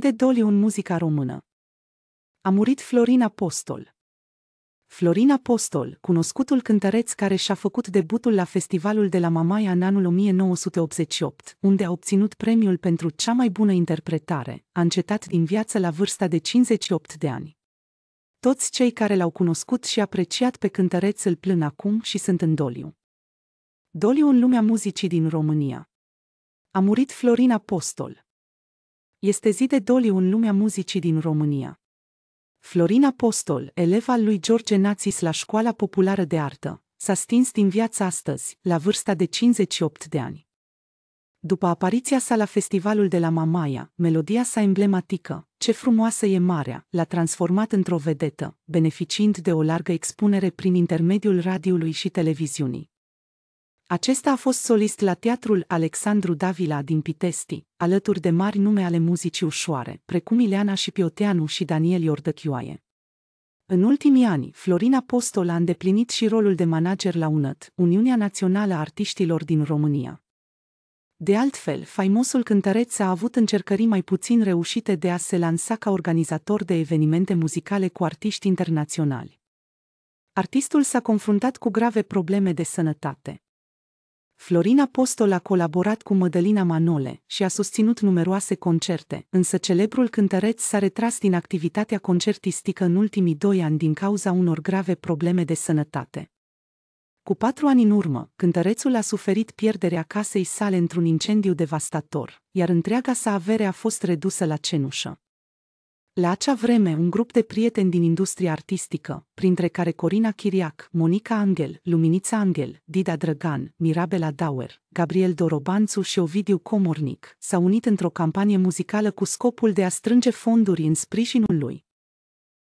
de Doliu în muzica română. A murit Florin Apostol. Florin Apostol, cunoscutul cântăreț care și-a făcut debutul la festivalul de la Mamaia în anul 1988, unde a obținut premiul pentru cea mai bună interpretare, a încetat din viață la vârsta de 58 de ani. Toți cei care l-au cunoscut și apreciat pe cântăreț îl plân acum și sunt în doliu. Doliu în lumea muzicii din România. A murit Florin Apostol. Este zi de doliu în lumea muzicii din România. Florin Apostol, elev al lui George Nazis la Școala Populară de Artă, s-a stins din viața astăzi, la vârsta de 58 de ani. După apariția sa la festivalul de la Mamaia, melodia sa emblematică, Ce frumoasă e marea, l-a transformat într-o vedetă, beneficiind de o largă expunere prin intermediul radiului și televiziunii acesta a fost solist la Teatrul Alexandru Davila din Pitesti, alături de mari nume ale muzicii ușoare, precum Ileana și Pioteanu și Daniel Iordăchioaie. În ultimii ani, Florina Apostol a îndeplinit și rolul de manager la Unat, Uniunea Națională a Artiștilor din România. De altfel, faimosul cântăreț a avut încercări mai puțin reușite de a se lansa ca organizator de evenimente muzicale cu artiști internaționali. Artistul s-a confruntat cu grave probleme de sănătate. Florin Apostol a colaborat cu Mădălina Manole și a susținut numeroase concerte, însă celebrul cântăreț s-a retras din activitatea concertistică în ultimii doi ani din cauza unor grave probleme de sănătate. Cu patru ani în urmă, cântărețul a suferit pierderea casei sale într-un incendiu devastator, iar întreaga sa avere a fost redusă la cenușă. La acea vreme, un grup de prieteni din industria artistică, printre care Corina Chiriac, Monica Angel, Luminița Angel, Dida Drăgan, Mirabela Dauer, Gabriel Dorobanțu și Ovidiu Comornic, s-au unit într-o campanie muzicală cu scopul de a strânge fonduri în sprijinul lui.